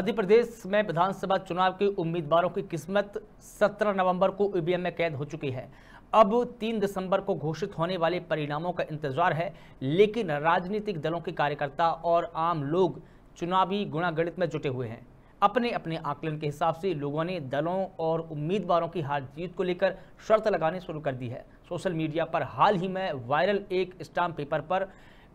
मध्य प्रदेश में विधानसभा चुनाव के उम्मीदवारों की किस्मत 17 नवंबर को ईवीएम में कैद हो चुकी है अब 3 दिसंबर को घोषित होने वाले परिणामों का इंतजार है लेकिन राजनीतिक दलों के कार्यकर्ता और आम लोग चुनावी गुणागणित में जुटे हुए हैं अपने अपने आकलन के हिसाब से लोगों ने दलों और उम्मीदवारों की हार जीत को लेकर शर्त लगानी शुरू कर दी है सोशल मीडिया पर हाल ही में वायरल एक स्टाम्प पेपर पर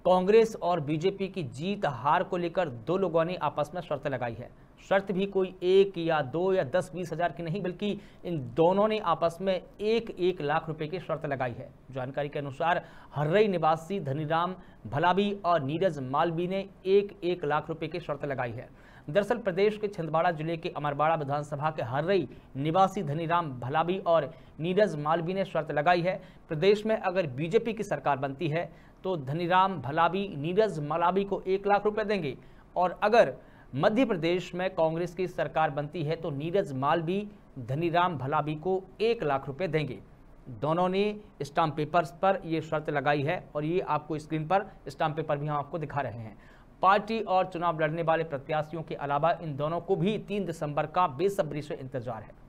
कांग्रेस और बीजेपी की जीत हार को लेकर दो लोगों ने आपस में शर्त लगाई है शर्त भी कोई एक या दो या दस बीस हजार की नहीं बल्कि इन दोनों ने आपस में एक एक लाख रुपए की शर्त लगाई है जानकारी के अनुसार हर्रई निवासी धनीराम भलाबी और नीरज मालवी ने एक एक लाख रुपए की शर्त लगाई है दरअसल प्रदेश के छिंदवाड़ा जिले के अमरवाड़ा विधानसभा के हर्रई निवासी धनीराम भलाबी और नीरज मालवी ने शर्त लगाई है प्रदेश में अगर बीजेपी की सरकार बनती है तो धनीराम भलाबी नीरज मलाबी को एक लाख रुपए देंगे और अगर मध्य प्रदेश में कांग्रेस की सरकार बनती है तो नीरज मालवी धनीराम भलाबी को एक लाख रुपए देंगे दोनों ने स्टाम्प पेपर्स पर यह शर्त लगाई है और ये आपको स्क्रीन पर स्टाम्प पेपर भी हम आपको दिखा रहे हैं पार्टी और चुनाव लड़ने वाले प्रत्याशियों के अलावा इन दोनों को भी तीन दिसंबर का बेसब्री से इंतजार है